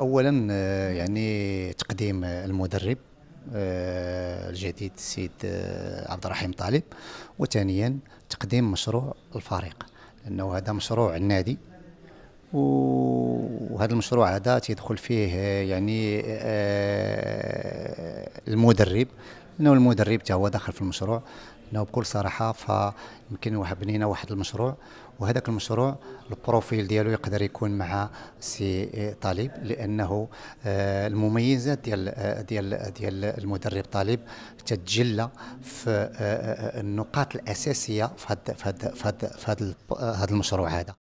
اولا آه، يعني تقديم المدرب آه، الجديد السيد آه، عبد الرحيم طالب وثانيا تقديم مشروع الفريق لانه هذا مشروع النادي وهذا المشروع هذا تيدخل فيه يعني المدرب انه المدرب حتى هو داخل في المشروع انه بكل صراحه فيمكن واحد بنينا واحد المشروع وهذاك المشروع البروفيل ديالو يقدر يكون مع سي طالب لانه آه، المميزات ديال آه، ديال ديال المدرب طالب تتجلى في آه، النقاط الاساسيه في هذا في هذا في هذا المشروع هذا